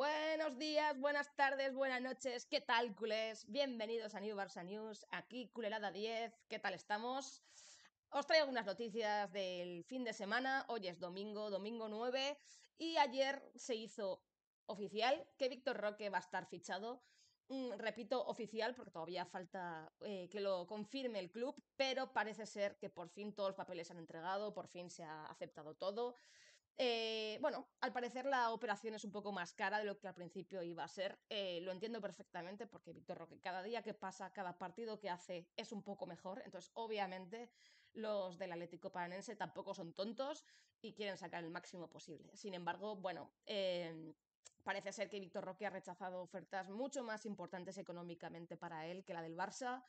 Buenos días, buenas tardes, buenas noches, ¿qué tal, culés? Bienvenidos a New Barça News, aquí Culelada 10, ¿qué tal estamos? Os traigo algunas noticias del fin de semana, hoy es domingo, domingo 9, y ayer se hizo oficial que Víctor Roque va a estar fichado mm, repito, oficial, porque todavía falta eh, que lo confirme el club, pero parece ser que por fin todos los papeles se han entregado, por fin se ha aceptado todo. Eh, bueno, al parecer la operación es un poco más cara de lo que al principio iba a ser. Eh, lo entiendo perfectamente porque Víctor Roque cada día que pasa, cada partido que hace es un poco mejor. Entonces, obviamente, los del Atlético Paranense tampoco son tontos y quieren sacar el máximo posible. Sin embargo, bueno, em, parece ser que Víctor Roque ha rechazado ofertas mucho más importantes económicamente para él que la del Barça.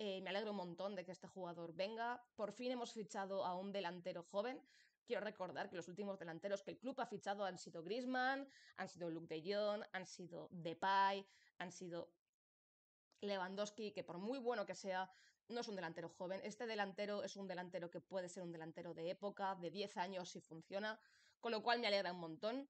Eh, me alegro un montón de que este jugador venga. Por fin hemos fichado a un delantero joven. Quiero recordar que los últimos delanteros que el club ha fichado han sido Grisman, han sido Luke de Jong, han sido Depay, han sido Lewandowski, que por muy bueno que sea, no es un delantero joven. Este delantero es un delantero que puede ser un delantero de época, de 10 años si funciona, con lo cual me alegra un montón.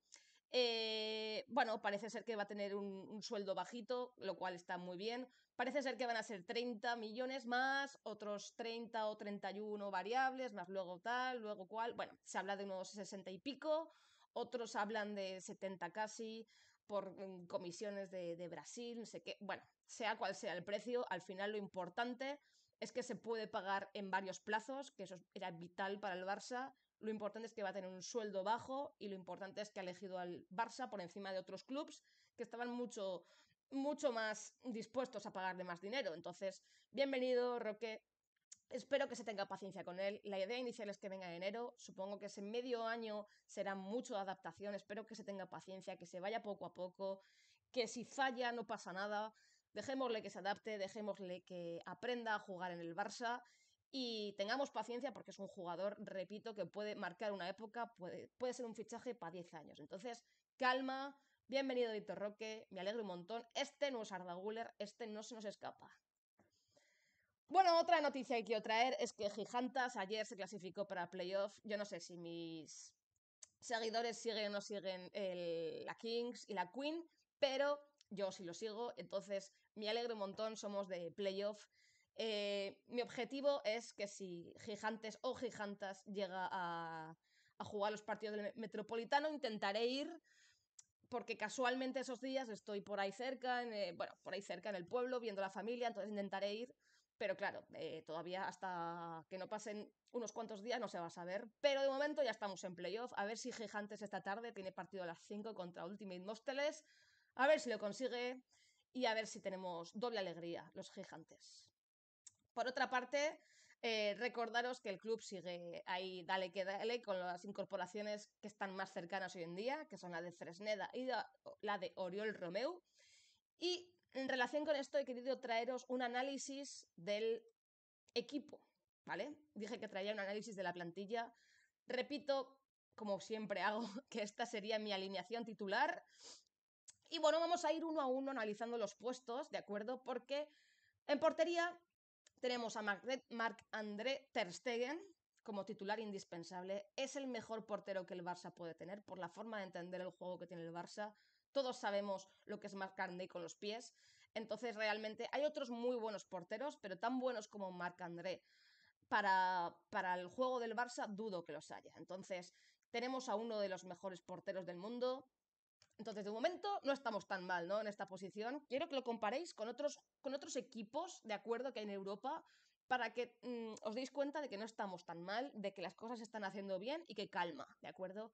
Eh, bueno, parece ser que va a tener un, sueldo bajito, lo cual está muy bien. Parece ser que van a ser 30 millones más, otros 30 o 31 variables, más luego tal, luego cual. Bueno, se habla de unos 60 y pico, otros hablan de 70 casi por mm, comisiones de, de Brasil, no sé qué. Bueno, sea cual sea el precio, al final lo importante es que se puede pagar en varios plazos, que eso era vital para el Barça lo importante es que va a tener un sueldo bajo y lo importante es que ha elegido al Barça por encima de otros clubes que estaban mucho, mucho más dispuestos a pagarle más dinero. Entonces, bienvenido, Roque. Espero que se tenga paciencia con él. La idea inicial es que venga en enero. Supongo que ese medio año será mucho de adaptación. Espero que se tenga paciencia, que se vaya poco a poco, que si falla no pasa nada. Dejémosle que se adapte, dejémosle que aprenda a jugar en el Barça y tengamos paciencia porque es un jugador, repito, que puede marcar una época, puede, puede ser un fichaje para 10 años. Entonces, calma, bienvenido Víctor Roque, me alegro un montón. Este no es Arda Guller, este no se nos escapa. Bueno, otra noticia que quiero traer es que Gigantas ayer se clasificó para playoff. Yo no sé si mis seguidores siguen o no siguen la Kings y la Queen, pero yo sí lo sigo, entonces me alegro un montón, somos de playoff eh, mi objetivo es que si Gigantes o Gigantas llega a, a jugar los partidos del Metropolitano, intentaré ir porque casualmente esos días estoy por ahí cerca, en, eh, bueno, por ahí cerca en el pueblo, viendo la familia, entonces intentaré ir, pero claro, eh, todavía hasta que no pasen unos cuantos días no se va a saber, pero de momento ya estamos en playoff, a ver si Gigantes esta tarde tiene partido a las 5 contra Ultimate Mosteles a ver si lo consigue y a ver si tenemos doble alegría los Gigantes. Por otra parte, eh, recordaros que el club sigue ahí, dale que dale, con las incorporaciones que están más cercanas hoy en día, que son la de Fresneda y la de Oriol Romeu. Y en relación con esto he querido traeros un análisis del equipo, ¿vale? Dije que traía un análisis de la plantilla. Repito, como siempre hago, que esta sería mi alineación titular. Y bueno, vamos a ir uno a uno analizando los puestos, ¿de acuerdo? Porque en portería tenemos a Marc-André Ter Stegen como titular indispensable. Es el mejor portero que el Barça puede tener por la forma de entender el juego que tiene el Barça. Todos sabemos lo que es Marc-André con los pies. Entonces, realmente hay otros muy buenos porteros, pero tan buenos como Marc-André para, para el juego del Barça dudo que los haya. Entonces, tenemos a uno de los mejores porteros del mundo, entonces, de momento no estamos tan mal, ¿no? En esta posición. Quiero que lo comparéis con otros, con otros equipos, de acuerdo, que hay en Europa, para que mm, os deis cuenta de que no estamos tan mal, de que las cosas se están haciendo bien y que calma, ¿de acuerdo?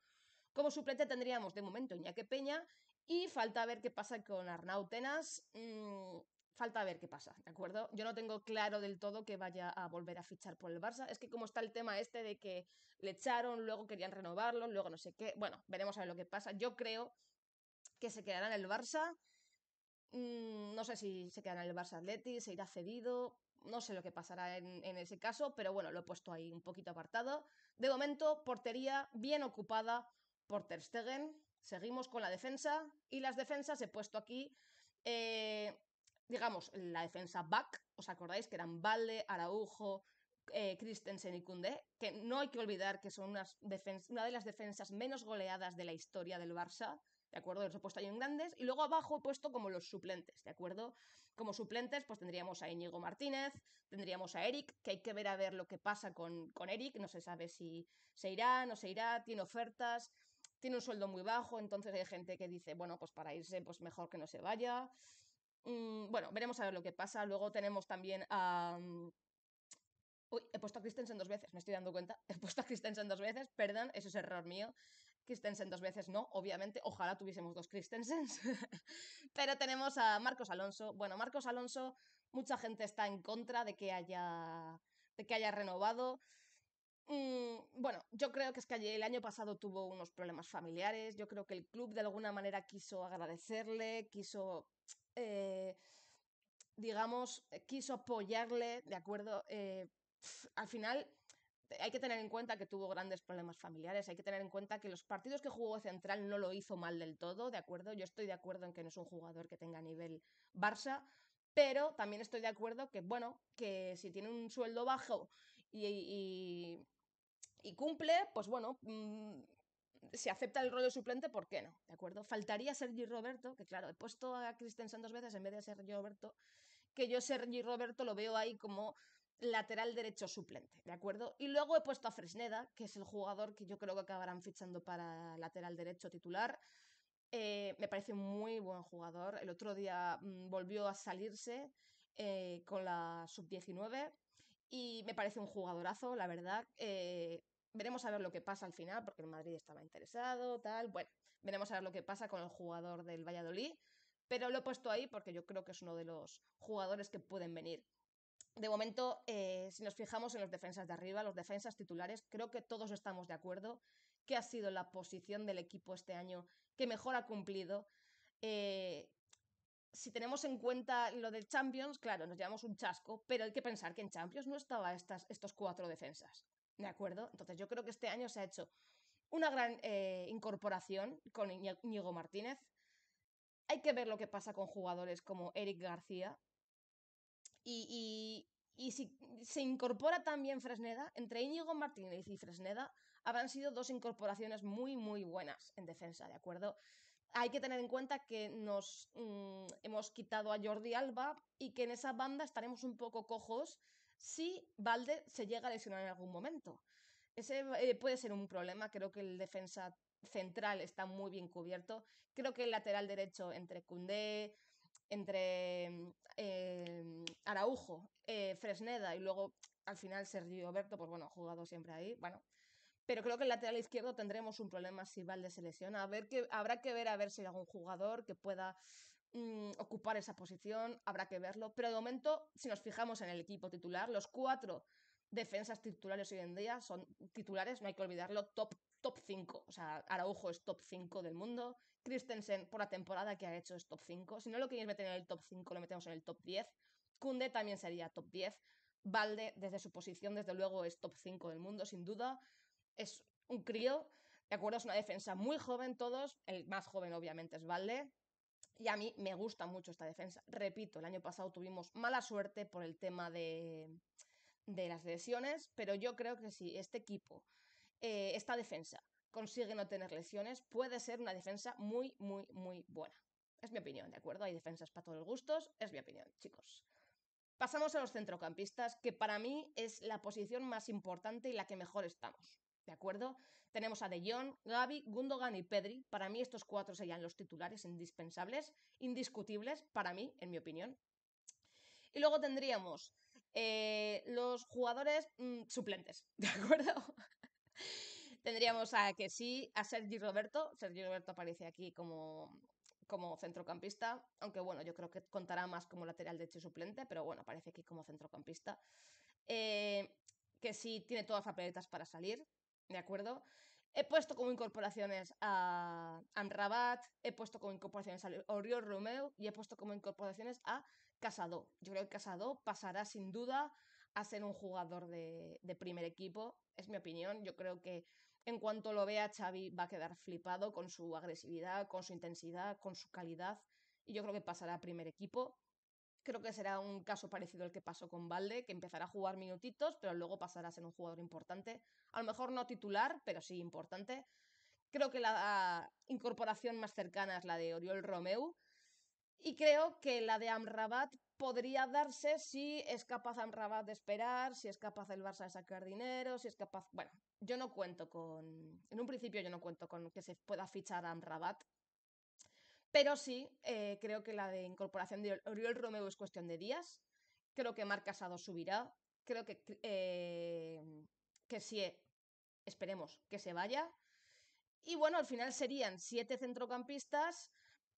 Como suplente tendríamos de momento Iñaki Peña y falta ver qué pasa con Arnau Tenas. Mm, falta ver qué pasa, ¿de acuerdo? Yo no tengo claro del todo que vaya a volver a fichar por el Barça. Es que como está el tema este de que le echaron, luego querían renovarlo, luego no sé qué. Bueno, veremos a ver lo que pasa. Yo creo que se quedará en el Barça. Mm, no sé si se quedará en el Barça Atleti, se irá cedido. No sé lo que pasará en, ese caso, pero bueno, lo he puesto ahí un poquito apartado. De momento, portería bien ocupada por Ter Stegen. Seguimos con la defensa y las defensas he puesto aquí. Eh, digamos, la defensa back, ¿os acordáis que eran Valde, Araujo, eh, Christensen y Kunde? Que no hay que olvidar que son una de las defensas menos goleadas de la historia del Barça. ¿de acuerdo? Los he puesto ahí en grandes y luego abajo he puesto como los suplentes, ¿de acuerdo? Como suplentes, pues tendríamos a Íñigo Martínez, tendríamos a Eric, que hay que ver a ver lo que pasa con, Eric, no se sabe si se irá, no se irá, tiene ofertas, tiene un sueldo muy bajo, entonces hay gente que dice, bueno, pues para irse, pues mejor que no se vaya. Mm, bueno, veremos a ver lo que pasa. Luego tenemos también a... Mm, uy, he puesto a Christensen dos veces, me estoy dando cuenta. He puesto a Christensen dos veces, perdón, eso es error mío. Christensen dos veces no, obviamente, ojalá tuviésemos dos Christensens, pero tenemos a Marcos Alonso. Bueno, Marcos Alonso, mucha gente está en contra de que haya, de que haya renovado. Mm, bueno, yo creo que es que el año pasado tuvo unos problemas familiares, yo creo que el club de alguna manera quiso agradecerle, quiso... Eh, digamos, quiso apoyarle, ¿de acuerdo? Eh, al final hay que tener en cuenta que tuvo grandes problemas familiares, hay que tener en cuenta que los partidos que jugó central no lo hizo mal del todo, ¿de acuerdo? Yo estoy de acuerdo en que no es un jugador que tenga nivel Barça, pero también estoy de acuerdo que, bueno, que si tiene un sueldo bajo y, cumple, pues bueno, mm, si acepta el rollo suplente, ¿por qué no? ¿De acuerdo? Faltaría Sergi Roberto, que claro, he puesto a Christensen dos veces en vez de Sergi Roberto, que yo Sergi Roberto lo veo ahí como lateral derecho suplente, ¿de acuerdo? Y luego he puesto a Fresneda, que es el jugador que yo creo que acabarán fichando para lateral derecho titular. Eh, me parece un muy buen jugador. El otro día mm, volvió a salirse eh, con la sub-19 y me parece un jugadorazo, la verdad. Eh, veremos a ver lo que pasa al final, porque el Madrid estaba interesado, tal. Bueno, veremos a ver lo que pasa con el jugador del Valladolid, pero lo he puesto ahí porque yo creo que es uno de los jugadores que pueden venir de momento, eh, si nos fijamos en los defensas de arriba, los defensas titulares, creo que todos estamos de acuerdo que ha sido la posición del equipo este año que mejor ha cumplido. Eh, si tenemos en cuenta lo del Champions, claro, nos llevamos un chasco, pero hay que pensar que en Champions no estaban estos cuatro defensas, ¿de acuerdo? Entonces yo creo que este año se ha hecho una gran eh, incorporación con Íñigo Martínez. Hay que ver lo que pasa con jugadores como Eric García, y, si se incorpora también Fresneda, entre Íñigo Martínez y Fresneda habrán sido dos incorporaciones muy, muy buenas en defensa, ¿de acuerdo? hay que tener en cuenta que nos mm, hemos quitado a Jordi Alba y que en esa banda estaremos un poco cojos si Balde se llega a lesionar en algún momento. Ese eh, puede ser un problema, creo que el defensa central está muy bien cubierto, creo que el lateral derecho entre Cundé, entre mm, em, Araujo, eh, Fresneda y luego al final Sergio Roberto pues bueno, ha jugado siempre ahí, bueno. Pero creo que el lateral izquierdo tendremos un problema si Valde se lesiona. A ver que, habrá que ver a ver si hay algún jugador que pueda mm, ocupar esa posición, habrá que verlo. Pero de momento, si nos fijamos en el equipo titular, los cuatro defensas titulares hoy en día son titulares, no hay que olvidarlo, top, top 5. O sea, Araujo es top 5 del mundo, Christensen por la temporada que ha hecho es top 5. Si no lo queréis meter en el top 5, lo metemos en el top 10. Kunde también sería top 10. Valde, desde su posición, desde luego es top 5 del mundo, sin duda. Es un crío, ¿de acuerdo? Es una defensa muy joven todos. El más joven, obviamente, es Valde. Y a mí me gusta mucho esta defensa. Repito, el año pasado tuvimos mala suerte por el tema de, de las lesiones, pero yo creo que si este equipo, eh, esta defensa, consigue no tener lesiones, puede ser una defensa muy, muy, muy buena. Es mi opinión, ¿de acuerdo? Hay defensas para todos los gustos, es mi opinión, chicos. Pasamos a los centrocampistas, que para mí es la posición más importante y la que mejor estamos. ¿De acuerdo? Tenemos a De Jong, Gaby, Gundogan y Pedri. Para mí estos cuatro serían los titulares indispensables, indiscutibles, para mí, en mi opinión. Y luego tendríamos eh, los jugadores mm, suplentes, ¿de acuerdo? Tendríamos a que sí, a Sergi Roberto. Sergi Roberto aparece aquí como, como centrocampista, aunque bueno, yo creo que contará más como lateral de hecho suplente, pero bueno, aparece aquí como centrocampista. Eh, que sí tiene todas las papeletas para salir, ¿de acuerdo? He puesto como incorporaciones a Amrabat, he puesto como incorporaciones a Oriol Romeo y he puesto como incorporaciones a Casado. Yo creo que Casado pasará sin duda a ser un jugador de, de primer equipo, es mi opinión. Yo creo que en cuanto lo vea, Xavi va a quedar flipado con su agresividad, con su intensidad, con su calidad. Y yo creo que pasará a primer equipo. Creo que será un caso parecido al que pasó con Valde, que empezará a jugar minutitos, pero luego pasará a ser un jugador importante. A lo mejor no titular, pero sí importante. Creo que la incorporación más cercana es la de Oriol Romeu, y creo que la de Amrabat podría darse si es capaz Amrabat de esperar, si es capaz el Barça de sacar dinero, si es capaz... Bueno, yo no cuento con... En un principio yo no cuento con que se pueda fichar a Amrabat, pero sí eh, creo que la de incorporación de Oriol Romeo es cuestión de días. Creo que Marc Casado subirá. Creo que... Eh, que sí, eh, esperemos que se vaya. Y bueno, al final serían siete centrocampistas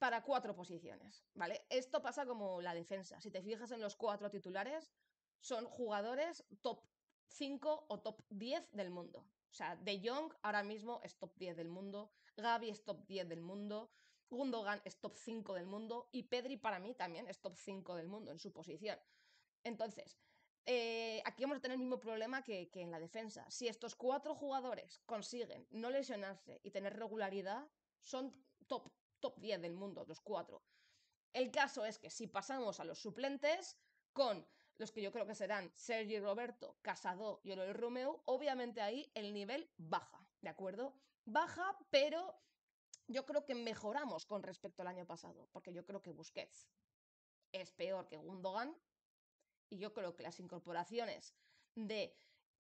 para cuatro posiciones, ¿vale? Esto pasa como la defensa. Si te fijas en los cuatro titulares, son jugadores top 5 o top 10 del mundo. O sea, De Jong ahora mismo es top 10 del mundo, Gaby es top 10 del mundo, Gundogan es top 5 del mundo y Pedri para mí también es top 5 del mundo en su posición. Entonces, eh, aquí vamos a tener el mismo problema que, que en la defensa. Si estos cuatro jugadores consiguen no lesionarse y tener regularidad, son top top 10 del mundo, los cuatro. El caso es que si pasamos a los suplentes, con los que yo creo que serán Sergi Roberto, Casado y Oriol Romeu, obviamente ahí el nivel baja, ¿de acuerdo? Baja, pero yo creo que mejoramos con respecto al año pasado, porque yo creo que Busquets es peor que Gundogan y yo creo que las incorporaciones de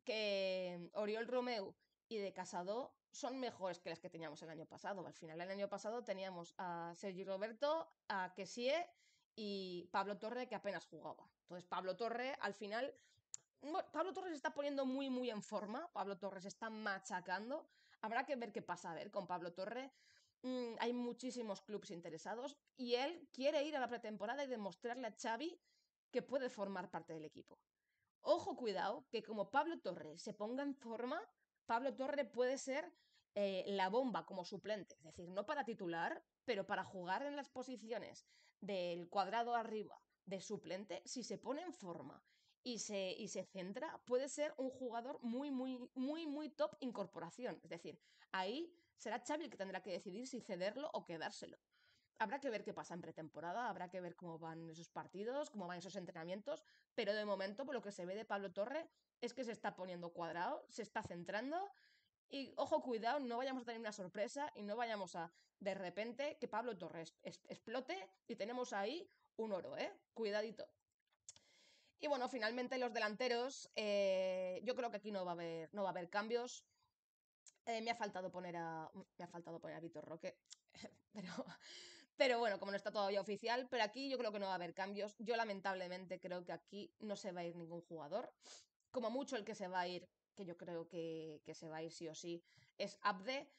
que Oriol Romeu y de Casado son mejores que las que teníamos el año pasado. Al final, el año pasado teníamos a Sergi Roberto, a Kessie y Pablo Torre, que apenas jugaba. Entonces, Pablo Torre, al final, Pablo Torres está poniendo muy, muy en forma. Pablo Torres está machacando. Habrá que ver qué pasa a ver con Pablo Torre. Mm, hay muchísimos clubes interesados y él quiere ir a la pretemporada y demostrarle a Xavi que puede formar parte del equipo. Ojo, cuidado, que como Pablo Torres se ponga en forma, Pablo Torre puede ser eh, la bomba como suplente, es decir, no para titular, pero para jugar en las posiciones del cuadrado arriba de suplente, si se pone en forma y se, y se centra, puede ser un jugador muy, muy, muy, muy top incorporación. Es decir, ahí será Xavi el que tendrá que decidir si cederlo o quedárselo. Habrá que ver qué pasa en pretemporada, habrá que ver cómo van esos partidos, cómo van esos entrenamientos, pero de momento, por lo que se ve de Pablo Torre, es que se está poniendo cuadrado, se está centrando y ojo, cuidado, no vayamos a tener una sorpresa y no vayamos a, de repente, que Pablo Torres explote y tenemos ahí un oro, ¿eh? Cuidadito. Y bueno, finalmente los delanteros, eh, yo creo que aquí no va a haber, no va a haber cambios. Eh, me ha faltado poner a. Me ha faltado poner a Vitor Roque. Pero pero bueno, como no está todavía oficial, pero aquí yo creo que no va a haber cambios. Yo lamentablemente creo que aquí no se va a ir ningún jugador. Como mucho el que se va a ir, que yo creo que, que se va a ir sí o sí, es Abde.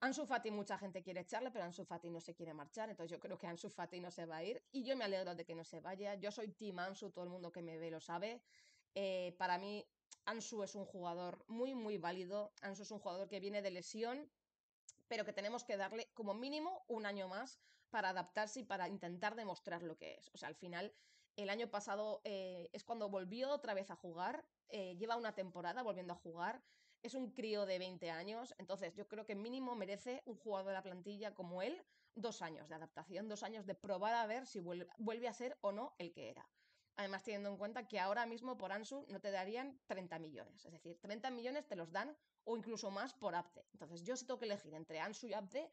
Ansu Fati mucha gente quiere echarle, pero Ansu Fati no se quiere marchar, entonces yo creo que Ansu Fati no se va a ir y yo me alegro de que no se vaya. Yo soy Team Ansu, todo el mundo que me ve lo sabe. Eh, para mí Ansu es un jugador muy, muy válido. Ansu es un jugador que viene de lesión, pero que tenemos que darle como mínimo un año más para adaptarse y para intentar demostrar lo que es. O sea, al final, el año pasado eh, es cuando volvió otra vez a jugar, eh, lleva una temporada volviendo a jugar, es un crío de 20 años, entonces yo creo que mínimo merece un jugador de la plantilla como él dos años de adaptación, dos años de probar a ver si vuelve a ser o no el que era. Además, teniendo en cuenta que ahora mismo por Ansu no te darían 30 millones. Es decir, 30 millones te los dan o incluso más por Apte. Entonces, yo si tengo que elegir entre Ansu y Apte,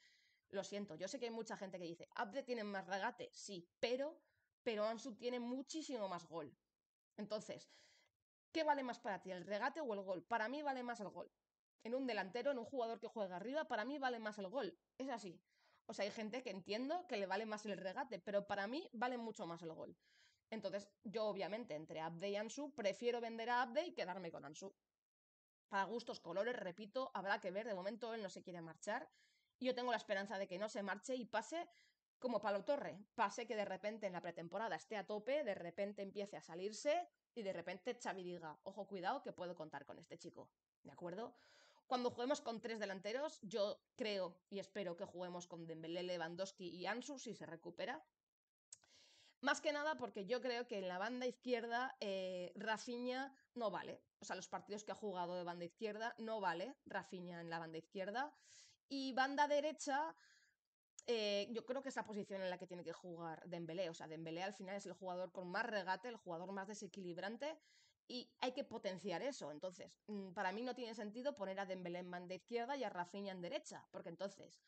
lo siento, yo sé que hay mucha gente que dice, Abde tiene más regate, sí, pero, pero Ansu tiene muchísimo más gol. Entonces, ¿qué vale más para ti, el regate o el gol? Para mí vale más el gol. En un delantero, en un jugador que juega arriba, para mí vale más el gol. Es así. O sea, hay gente que entiendo que le vale más el regate, pero para mí vale mucho más el gol. Entonces, yo obviamente entre Abde y Ansu prefiero vender a Abde y quedarme con Ansu. Para gustos, colores, repito, habrá que ver. De momento él no se quiere marchar yo tengo la esperanza de que no se marche y pase como Palo Torre. Pase que de repente en la pretemporada esté a tope, de repente empiece a salirse y de repente Xavi diga, ojo, cuidado, que puedo contar con este chico. ¿De acuerdo? Cuando juguemos con tres delanteros, yo creo y espero que juguemos con Dembélé, Lewandowski y Ansu si se recupera. Más que nada porque yo creo que en la banda izquierda eh, no vale. O sea, los partidos que ha jugado de banda izquierda no vale Rafinha en la banda izquierda. Y banda derecha, eh, yo creo que es la posición en la que tiene que jugar Dembélé. O sea, Dembélé al final es el jugador con más regate, el jugador más desequilibrante y hay que potenciar eso. Entonces, mm, para mí no tiene sentido poner a Dembélé en banda izquierda y a Rafinha en derecha, porque entonces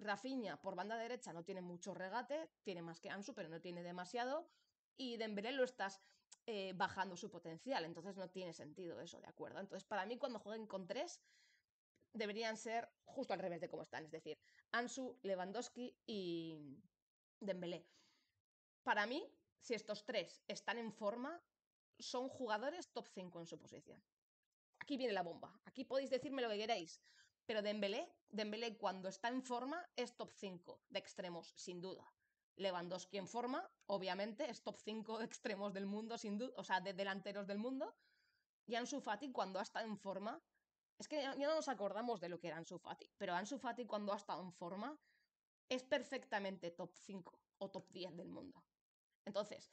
Rafinha por banda derecha no tiene mucho regate, tiene más que Ansu, pero no tiene demasiado y Dembélé lo estás eh, bajando su potencial, entonces no tiene sentido eso, ¿de acuerdo? Entonces, para mí cuando jueguen con tres deberían ser justo al revés de cómo están, es decir, Ansu, Lewandowski y Dembélé. Para mí, si estos tres están en forma, son jugadores top 5 en su posición. Aquí viene la bomba, aquí podéis decirme lo que queráis, pero Dembélé, Dembélé cuando está en forma es top 5 de extremos, sin duda. Lewandowski en forma, obviamente, es top 5 de extremos del mundo, sin duda, o sea, de delanteros del mundo. Y Ansu Fati cuando está en forma es que ya no nos acordamos de lo que era Ansu Fati, pero Ansu Fati cuando ha estado en forma es perfectamente top 5 o top 10 del mundo. Entonces,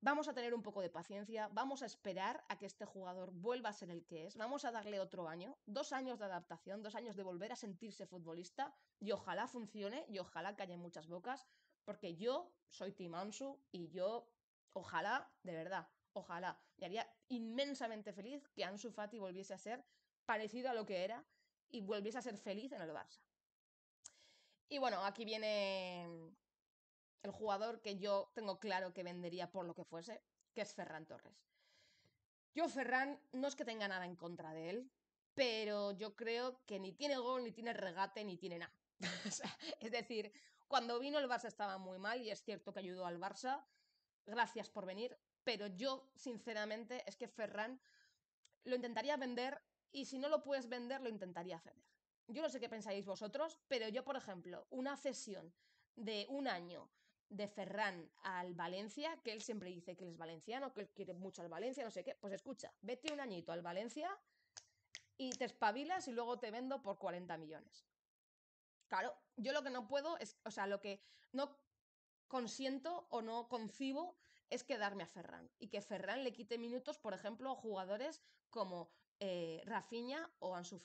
vamos a tener un poco de paciencia, vamos a esperar a que este jugador vuelva a ser el que es, vamos a darle otro año, dos años de adaptación, dos años de volver a sentirse futbolista y ojalá funcione y ojalá calle muchas bocas, porque yo soy Tim Ansu y yo, ojalá, de verdad, ojalá, me haría inmensamente feliz que Ansu Fati volviese a ser parecido a lo que era y volviese a ser feliz en el Barça. Y bueno, aquí viene el jugador que yo tengo claro que vendería por lo que fuese, que es Ferran Torres. Yo, Ferran, no es que tenga nada en contra de él, pero yo creo que ni tiene gol, ni tiene regate, ni tiene nada. es decir, cuando vino el Barça estaba muy mal y es cierto que ayudó al Barça. Gracias por venir, pero yo, sinceramente, es que Ferran lo intentaría vender y si no lo puedes vender, lo intentaría ceder. Yo no sé qué pensáis vosotros, pero yo, por ejemplo, una cesión de un año de Ferran al Valencia, que él siempre dice que él es valenciano, que él quiere mucho al Valencia, no sé qué, pues escucha, vete un añito al Valencia y te espabilas y luego te vendo por 40 millones. Claro, yo lo que no puedo es, o sea, lo que no consiento o no concibo es quedarme a Ferran y que Ferran le quite minutos, por ejemplo, a jugadores como eh, Rafinha o Ansu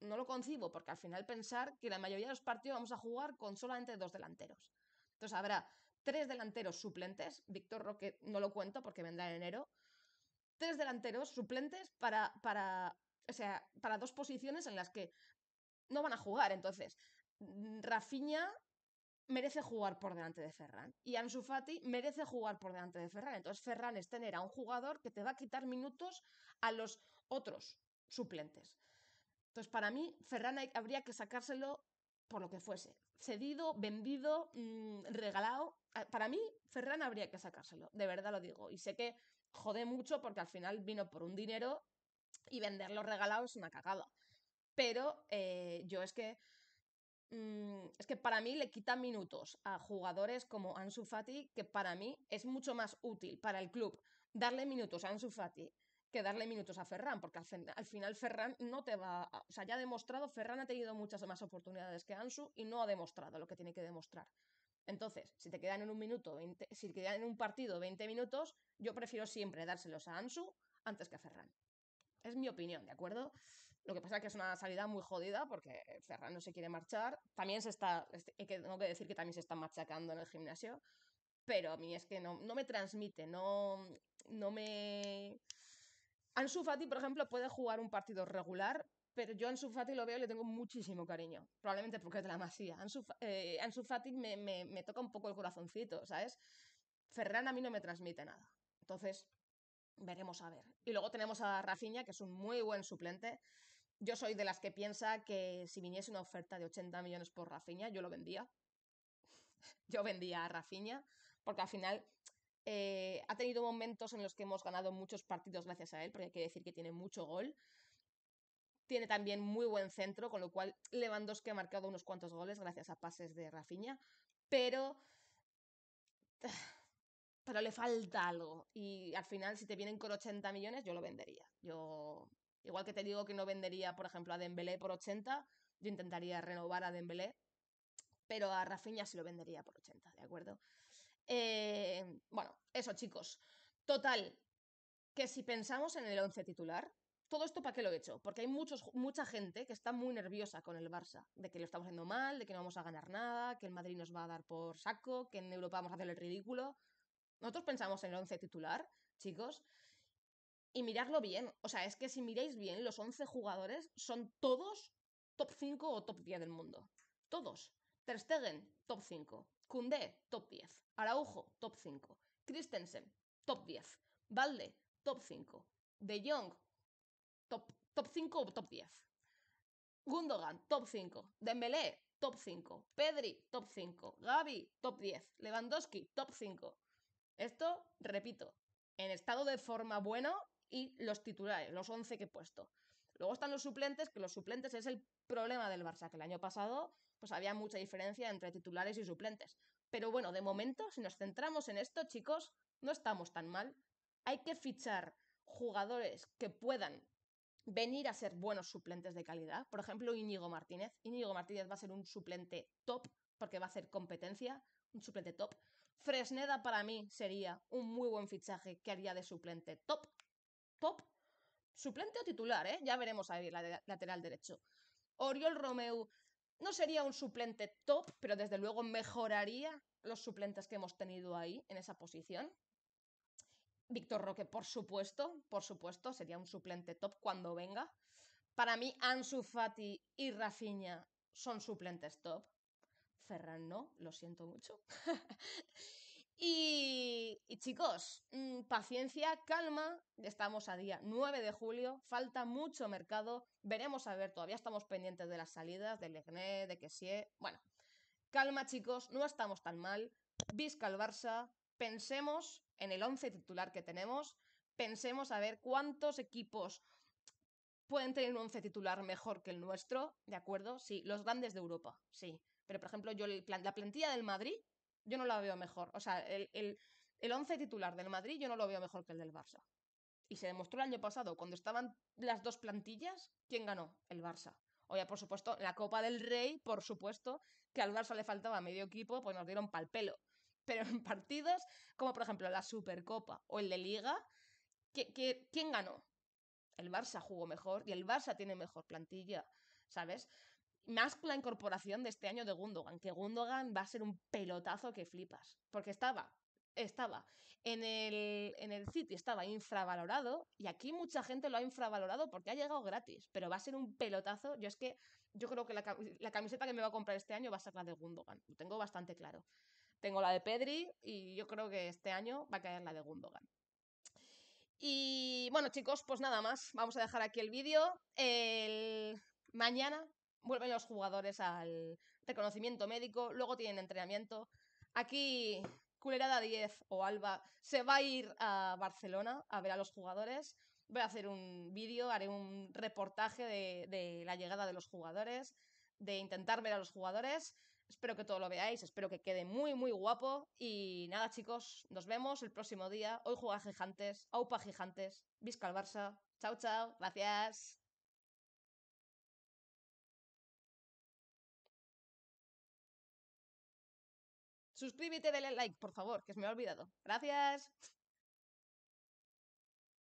No lo concibo, porque al final pensar que la mayoría de los partidos vamos a jugar con solamente dos delanteros. Entonces habrá tres delanteros suplentes, Víctor Roque no lo cuento porque vendrá en enero, tres delanteros suplentes para, para, sea, para dos posiciones en las que no van a jugar. Entonces, mm, Rafinha merece jugar por delante de Ferran y Ansu merece jugar por delante de Ferran. Entonces, Ferran es tener a un jugador que te va a quitar minutos a los otros suplentes. Entonces, para mí, Ferran habría que sacárselo por lo que fuese. Cedido, vendido, mm, regalado. Ah, para mí, Ferran habría que sacárselo, de verdad lo digo. Y sé que jode mucho porque al final vino por un dinero y venderlo regalado es una cagada. Pero eh, yo es que mm, es que para mí le quita minutos a jugadores como Ansu Fati, que para mí es mucho más útil para el club darle minutos a Ansu Fati que darle minutos a Ferran, porque al, final Ferran no te va, o sea, ya ha demostrado, Ferran ha tenido muchas más oportunidades que Ansu y no ha demostrado lo que tiene que demostrar. Entonces, si te quedan en un minuto, si quedan en un partido 20 minutos, yo prefiero siempre dárselos a Ansu antes que a Ferran. Es mi opinión, ¿de acuerdo? Lo que pasa es que es una salida muy jodida porque Ferran no se quiere marchar. También se está, este, tengo que decir que también se está machacando en el gimnasio, pero a mí es que no, no me transmite, no, no me Ansu Fati, por ejemplo, puede jugar un partido regular, pero yo a Ansu Fati lo veo y le tengo muchísimo cariño. Probablemente porque es de la masía. Ansu, eh, Fati me, me toca un poco el corazoncito, ¿sabes? Ferran a mí no me transmite nada. Entonces, veremos a ver. Y luego tenemos a Rafinha, que es un muy buen suplente. Yo soy de las que piensa que si viniese una oferta de 80 millones por Rafinha, yo lo vendía. yo vendía a Rafinha, porque al final eh, ha tenido momentos en los que hemos ganado muchos partidos gracias a él, porque hay que decir que tiene mucho gol. Tiene también muy buen centro, con lo cual Lewandowski ha marcado unos cuantos goles gracias a pases de Rafinha, pero pero le falta algo y al final si te vienen con 80 millones yo lo vendería. Yo igual que te digo que no vendería, por ejemplo, a Dembélé por 80, yo intentaría renovar a Dembélé, pero a Rafinha sí lo vendería por 80, ¿de acuerdo? Eh, bueno, eso chicos. Total, que si pensamos en el 11 titular, todo esto para qué lo he hecho, porque hay muchos, mucha gente que está muy nerviosa con el Barça, de que lo estamos haciendo mal, de que no vamos a ganar nada, que el Madrid nos va a dar por saco, que en Europa vamos a hacer el ridículo. Nosotros pensamos en el 11 titular, chicos, y miradlo bien. O sea, es que si miráis bien, los 11 jugadores son todos top 5 o top 10 del mundo. Todos. Ter top 5. Kundé top 10. Araujo, top 5. Christensen, top 10. Valde, top 5. De Jong, top, top 5 o top 10. Gundogan, top 5. Dembélé, top 5. Pedri, top 5. Gaby, top 10. Lewandowski, top 5. Esto, repito, en estado de forma bueno y los titulares, los 11 que he puesto. Luego están los suplentes, que los suplentes es el problema del Barça, que el año pasado pues había mucha diferencia entre titulares y suplentes. Pero bueno, de momento, si nos centramos en esto, chicos, no estamos tan mal. Hay que fichar jugadores que puedan venir a ser buenos suplentes de calidad. Por ejemplo, Íñigo Martínez. Íñigo Martínez va a ser un suplente top porque va a hacer competencia, un suplente top. Fresneda para mí sería un muy buen fichaje que haría de suplente top, top suplente o titular, ¿eh? ya veremos ahí la lateral derecho. Oriol Romeu no sería un suplente top, pero desde luego mejoraría los suplentes que hemos tenido ahí en esa posición. Víctor Roque, por supuesto, por supuesto, sería un suplente top cuando venga. Para mí, Ansu Fati y Rafinha son suplentes top. Ferran no, lo siento mucho. Y, chicos, mm, paciencia, calma, estamos a día 9 de julio, falta mucho mercado, veremos a ver, todavía estamos pendientes de las salidas, de Legné, de Kessie, bueno, calma chicos, no estamos tan mal, visca el Barça, pensemos en el 11 titular que tenemos, pensemos a ver cuántos equipos pueden tener un 11 titular mejor que el nuestro, ¿de acuerdo? Sí, los grandes de Europa, sí, pero por ejemplo yo la plantilla del Madrid yo no la veo mejor. O sea, el, el, once titular del Madrid yo no lo veo mejor que el del Barça. Y se demostró el año pasado, cuando estaban las dos plantillas, ¿quién ganó? El Barça. ya, por supuesto, la Copa del Rey, por supuesto, que al Barça le faltaba medio equipo, pues nos dieron pal pelo. Pero en partidos, como por ejemplo la Supercopa o el de Liga, quién ganó? El Barça jugó mejor y el Barça tiene mejor plantilla, ¿sabes? Más la incorporación de este año de Gundogan, que Gundogan va a ser un pelotazo que flipas. Porque estaba, estaba en el, en el City, estaba infravalorado y aquí mucha gente lo ha infravalorado porque ha llegado gratis. Pero va a ser un pelotazo. Yo es que yo creo que la, camiseta que me va a comprar este año va a ser la de Gundogan. Lo tengo bastante claro. Tengo la de Pedri y yo creo que este año va a caer la de Gundogan. Y bueno, chicos, pues nada más. Vamos a dejar aquí el vídeo. El... Mañana vuelven los jugadores al reconocimiento médico, luego tienen entrenamiento. Aquí Culerada 10 o Alba se va a ir a Barcelona a ver a los jugadores. Voy a hacer un vídeo, haré un reportaje de, la llegada de los jugadores, de intentar ver a los jugadores. Espero que todo lo veáis, espero que quede muy, muy guapo. Y nada, chicos, nos vemos el próximo día. Hoy juega Gigantes, Aupa Gigantes, Vizca al Barça. Chao, chao, gracias. Suscríbete, dale like, por favor, que se me ha olvidado. Gracias.